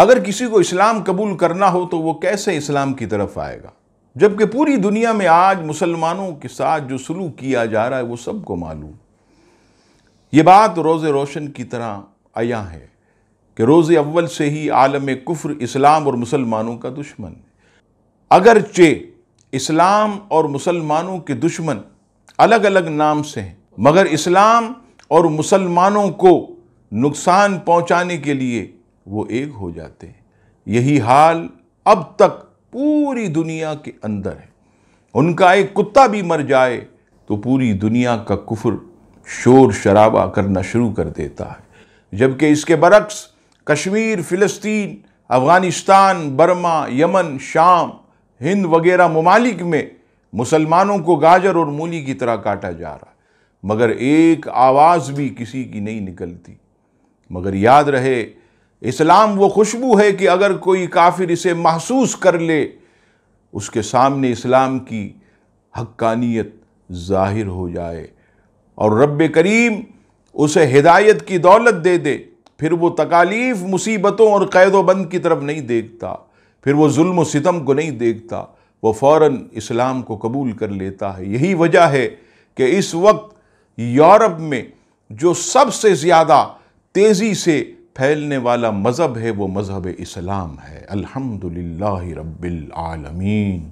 अगर किसी को इस्लाम कबूल करना हो तो वो कैसे इस्लाम की तरफ आएगा जबकि पूरी दुनिया में आज मुसलमानों के साथ जो सलूक किया जा रहा है वो सबको मालूम ये बात रोज़ रोशन की तरह आया है कि रोज़ अव्वल से ही आलम कुफ्र इस्लाम और मुसलमानों का दुश्मन अगरचे इस्लाम और मुसलमानों के दुश्मन अलग अलग नाम से हैं मगर इस्लाम और मुसलमानों को नुकसान पहुंचाने के लिए वो एक हो जाते हैं यही हाल अब तक पूरी दुनिया के अंदर है उनका एक कुत्ता भी मर जाए तो पूरी दुनिया का कुफर शोर शराबा करना शुरू कर देता है जबकि इसके बरक्स कश्मीर फ़िलिस्तीन अफ़गानिस्तान बर्मा यमन शाम हिंद वगैरह ममालिक में मुसलमानों को गाजर और मूली की तरह काटा जा रहा मगर एक आवाज़ भी किसी की नहीं निकलती मगर याद रहे इस्लाम वो खुशबू है कि अगर कोई काफिर इसे महसूस कर ले उसके सामने इस्लाम की हक्कानियत ज़ाहिर हो जाए और रब करीम उसे हिदायत की दौलत दे दे फिर वो तकालीफ़ मुसीबतों और कैदोबंद की तरफ नहीं देखता फिर वो जुल्म सितम को नहीं देखता वो फ़ौर इस्लाम को कबूल कर लेता है यही वजह है कि इस वक्त यूरोप में जो सबसे ज़्यादा तेज़ी से फैलने वाला मज़हब है वो मज़हब इस्लाम है अल्हम्दुलिल्लाह रब्बिल आलमीन